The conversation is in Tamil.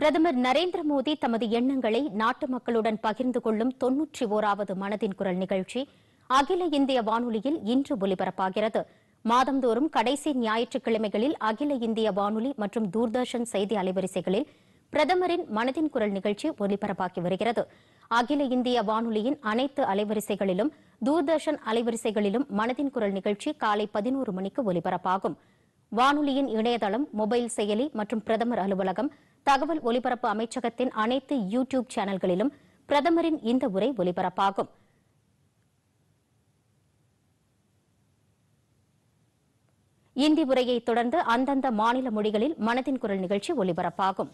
பிரதமர் நரேந்திர மோடி தமது எண்ணங்களை நாட்டு மக்களுடன் பகிர்ந்து கொள்ளும் தொன்னூற்றி ஓராவது மனதின் குரல் நிகழ்ச்சி அகில இந்திய வானொலியில் இன்று ஒலிபரப்பாகிறது மாதந்தோறும் கடைசி ஞாயிற்றுக்கிழமைகளில் அகில இந்திய வானொலி மற்றும் தூர்தர்ஷன் செய்தி அலைவரிசைகளில் பிரதமரின் மனதின் குரல் நிகழ்ச்சி ஒலிபரப்பாகி வருகிறது அகில இந்திய வானொலியின் அனைத்து அலைவரிசைகளிலும் தூர்தர்ஷன் அலைவரிசைகளிலும் மனதின் குரல் நிகழ்ச்சி காலை பதினோரு மணிக்கு ஒலிபரப்பாகும் வானொலியின் இணையதளம் மொபைல் செயலி மற்றும் பிரதமர் அலுவலகம் தகவல் ஒலிபரப்பு அமைச்சகத்தின் அனைத்து யூ டியூப் சேனல்களிலும் பிரதமரின் இந்த உரை ஒலிபரப்பாகும் இந்தி உரையைத் தொடர்ந்து அந்தந்த மாநில மொழிகளில் மனதின் குரல் நிகழ்ச்சி ஒலிபரப்பாகும்